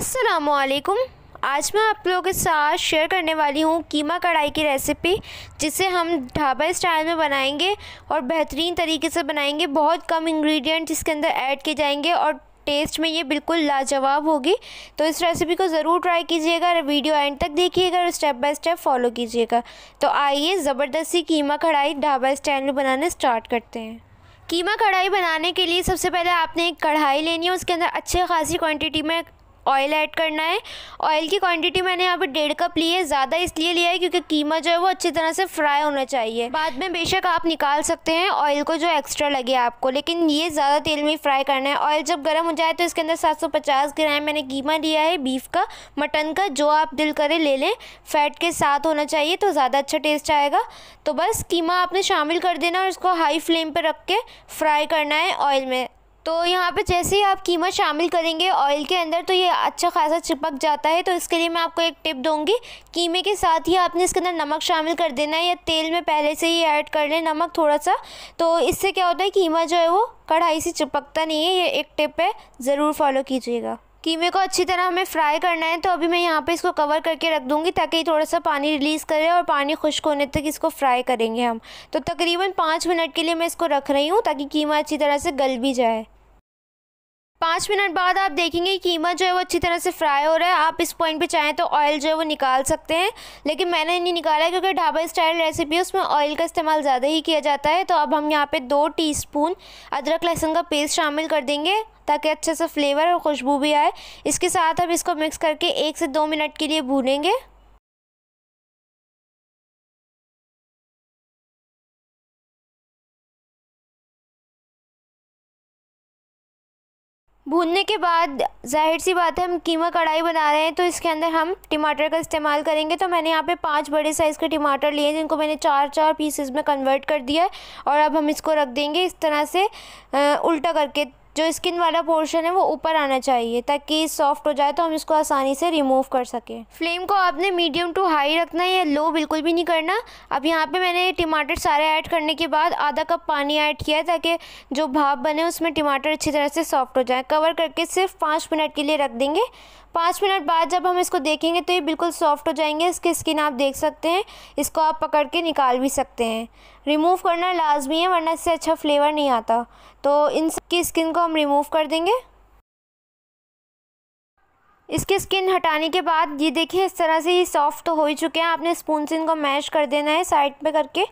असलकुम आज मैं आप लोगों के साथ शेयर करने वाली हूँ कीमा कढ़ाई की रेसिपी जिसे हम ढाबा स्टाइल में बनाएंगे और बेहतरीन तरीके से बनाएंगे बहुत कम इंग्रेडिएंट इसके अंदर ऐड किए जाएंगे और टेस्ट में ये बिल्कुल लाजवाब होगी तो इस रेसिपी को ज़रूर ट्राई कीजिएगा और वीडियो एंड तक देखिएगा और स्टेप बाय स्टेप फॉलो कीजिएगा तो आइए ज़बरदस्ती कीमा कढ़ाई ढाबा स्टाइल में बनाने स्टार्ट करते हैं कीमा कढ़ाई बनाने के लिए सबसे पहले आपने एक कढ़ाई लेनी है उसके अंदर अच्छे खासी क्वांटिटी में ऑयल ऐड करना है ऑयल की क्वांटिटी मैंने यहाँ पे डेढ़ कप ली है ज़्यादा इसलिए लिया है क्योंकि कीमा जो है वो अच्छी तरह से फ्राई होना चाहिए बाद में बेशक आप निकाल सकते हैं ऑयल को जो एक्स्ट्रा लगे आपको लेकिन ये ज़्यादा तेल में फ्राई करना है ऑयल जब गर्म हो जाए तो इसके अंदर सात ग्राम मैंने कीमा लिया है बीफ का मटन का जो आप दिल करें ले लें फैट के साथ होना चाहिए तो ज़्यादा अच्छा टेस्ट आएगा तो बस कीमा आपने शामिल कर देना और इसको हाई फ्लेम पर रख के फ्राई करना है ऑयल में तो यहाँ पे जैसे ही आप कीमा शामिल करेंगे ऑयल के अंदर तो ये अच्छा खासा चिपक जाता है तो इसके लिए मैं आपको एक टिप दूंगी कीमे के साथ ही आपने इसके अंदर नमक शामिल कर देना है या तेल में पहले से ही ऐड कर लें नमक थोड़ा सा तो इससे क्या होता है कीमा जो है वो कढ़ाई से चिपकता नहीं है ये एक टिप है ज़रूर फॉलो कीजिएगा कीमे को अच्छी तरह हमें फ्राई करना है तो अभी मैं यहाँ पे इसको कवर करके रख दूँगी ताकि थोड़ा सा पानी रिलीज़ करे और पानी खुश्क होने तक इसको फ्राई करेंगे हम तो तकरीबन पाँच मिनट के लिए मैं इसको रख रही हूँ ताकि कीमा अच्छी तरह से गल भी जाए पाँच मिनट बाद आप देखेंगे कीमा जो है वो अच्छी तरह से फ्राई हो रहा है आप इस पॉइंट पे चाहें तो ऑयल जो है वो निकाल सकते हैं लेकिन मैंने नहीं निकाला है क्योंकि ढाबा स्टाइल रेसिपी है उसमें ऑयल का इस्तेमाल ज़्यादा ही किया जाता है तो अब हम यहाँ पे दो टीस्पून अदरक लहसुन का पेस्ट शामिल कर देंगे ताकि अच्छे से फ्लेवर और खुशबू भी आए इसके साथ हम इसको मिक्स करके एक से दो मिनट के लिए भूनेंगे भूनने के बाद जाहिर सी बात है हम कीमा कढ़ाई बना रहे हैं तो इसके अंदर हम टमाटर का इस्तेमाल करेंगे तो मैंने यहाँ पे पांच बड़े साइज़ के टमाटर लिए जिनको मैंने चार चार पीसेस में कन्वर्ट कर दिया है और अब हम इसको रख देंगे इस तरह से उल्टा करके जो स्किन वाला पोर्शन है वो ऊपर आना चाहिए ताकि सॉफ्ट हो जाए तो हम इसको आसानी से रिमूव कर सकें फ्लेम को आपने मीडियम टू हाई रखना है या लो बिल्कुल भी नहीं करना अब यहाँ पे मैंने टमाटर सारे ऐड करने के बाद आधा कप पानी ऐड किया है ताकि जो भाप बने उसमें टमाटर अच्छी तरह से सॉफ्ट हो जाए कवर करके सिर्फ पाँच मिनट के लिए रख देंगे पाँच मिनट बाद जब हम इसको देखेंगे तो ये बिल्कुल सॉफ्ट हो जाएंगे इसकी स्किन आप देख सकते हैं इसको आप पकड़ के निकाल भी सकते हैं रिमूव करना लाजमी है वरना इससे अच्छा फ्लेवर नहीं आता तो इन की स्किन को हम रिमूव कर देंगे इसके स्किन हटाने के बाद ये देखिए इस तरह से ये सॉफ्ट तो हो ही चुके हैं आपने स्पून से इनको मैश कर देना है साइड पे करके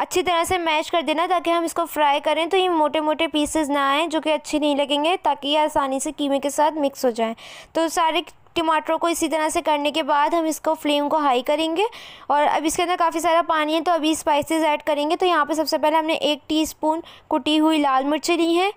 अच्छी तरह से मैश कर देना ताकि हम इसको फ्राई करें तो ये मोटे मोटे पीसेस ना आएँ जो कि अच्छे नहीं लगेंगे ताकि ये आसानी से कीमे के साथ मिक्स हो जाएं तो सारे टमाटरों को इसी तरह से करने के बाद हम इसको फ्लेम को हाई करेंगे और अब इसके अंदर काफ़ी सारा पानी है तो अभी स्पाइसेस ऐड करेंगे तो यहाँ पे सबसे पहले हमने एक टीस्पून कुटी हुई लाल मिर्च ली हैं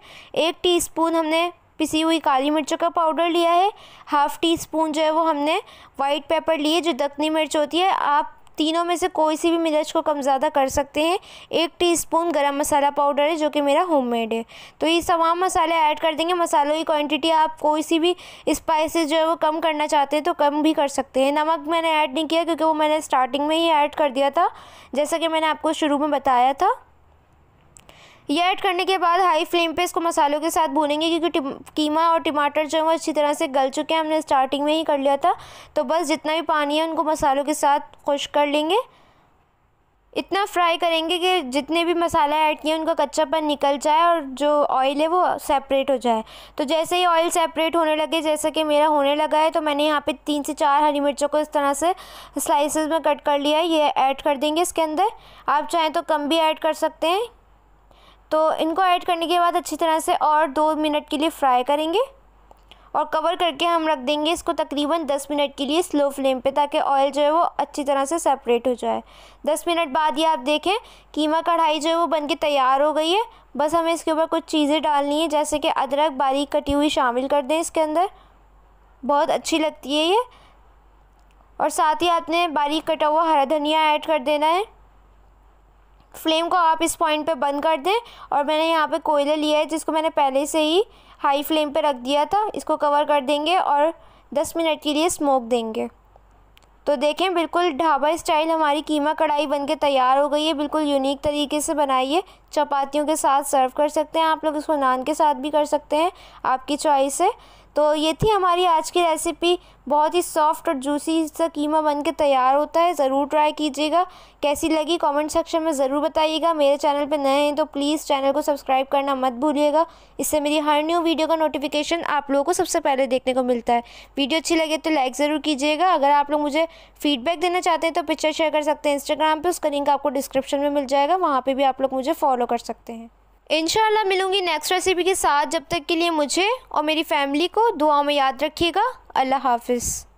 एक टीस्पून हमने पिसी हुई काली मिर्चों का पाउडर लिया है हाफ़ टी स्पून जो है वो हमने वाइट पेपर लिए जो दखनी मिर्च होती है आप तीनों में से कोई सी भी मिर्च को कम ज़्यादा कर सकते हैं एक टीस्पून गरम मसाला पाउडर है जो कि मेरा होममेड है तो ये तमाम मसाले ऐड कर देंगे मसालों की क्वांटिटी आप कोई सी भी स्पाइसेस जो है वो कम करना चाहते हैं तो कम भी कर सकते हैं नमक मैंने ऐड नहीं किया क्योंकि वो मैंने स्टार्टिंग में ही ऐड कर दिया था जैसा कि मैंने आपको शुरू में बताया था ये ऐड करने के बाद हाई फ्लेम पे इसको मसालों के साथ भूनेंगे क्योंकि कीमा और टमाटर जो है वो अच्छी तरह से गल चुके हैं हमने स्टार्टिंग में ही कर लिया था तो बस जितना भी पानी है उनको मसालों के साथ खुश कर लेंगे इतना फ्राई करेंगे कि जितने भी मसाला ऐड किए उनका कच्चापन निकल जाए और जो ऑयल है वो सेपरेट हो जाए तो जैसे ही ऑयल सेपरेट होने लगे जैसा कि मेरा होने लगा है तो मैंने यहाँ पे तीन से चार हरी मिर्चों को इस तरह से स्लाइसेस में कट कर लिया है ये ऐड कर देंगे इसके अंदर आप चाहें तो कम भी ऐड कर सकते हैं तो इनको ऐड करने के बाद अच्छी तरह से और दो मिनट के लिए फ्राई करेंगे और कवर करके हम रख देंगे इसको तकरीबन दस मिनट के लिए स्लो फ्लेम पे ताकि ऑयल जो है वो अच्छी तरह से सेपरेट हो जाए दस मिनट बाद ये आप देखें कीमा कढ़ाई जो है वो बन के तैयार हो गई है बस हमें इसके ऊपर कुछ चीज़ें डालनी है जैसे कि अदरक बारीक कटी हुई शामिल कर दें इसके अंदर बहुत अच्छी लगती है ये और साथ ही आपने बारीक कटा हुआ हरा धनिया ऐड कर देना है फ्लेम को आप इस पॉइंट पे बंद कर दें और मैंने यहाँ पे कोयला लिया है जिसको मैंने पहले से ही हाई फ्लेम पे रख दिया था इसको कवर कर देंगे और दस मिनट के लिए स्मोक देंगे तो देखें बिल्कुल ढाबा स्टाइल हमारी कीमा कढ़ाई बनके तैयार हो गई है बिल्कुल यूनिक तरीके से बनाइए चपातियों के साथ सर्व कर सकते हैं आप लोग इसको नान के साथ भी कर सकते हैं आपकी चॉइस है तो ये थी हमारी आज की रेसिपी बहुत ही सॉफ्ट और जूसी सा कीमा बन के तैयार होता है ज़रूर ट्राई कीजिएगा कैसी लगी कमेंट सेक्शन में ज़रूर बताइएगा मेरे चैनल पर नए हैं तो प्लीज़ चैनल को सब्सक्राइब करना मत भूलिएगा इससे मेरी हर न्यू वीडियो का नोटिफिकेशन आप लोगों को सबसे पहले देखने को मिलता है वीडियो अच्छी लगे तो लाइक ज़रूर कीजिएगा अगर आप लोग मुझे फीडबैक देना चाहते हैं तो पिक्चर शेयर कर सकते हैं इंस्टाग्राम पर उसका लिंक आपको डिस्क्रिप्शन में मिल जाएगा वहाँ पर भी आप लोग मुझे फॉलो फॉलो कर सकते हैं इनशाला मिलूंगी नेक्स्ट रेसिपी के साथ जब तक के लिए मुझे और मेरी फैमिली को दुआ में याद रखिएगा अल्लाह हाफिज़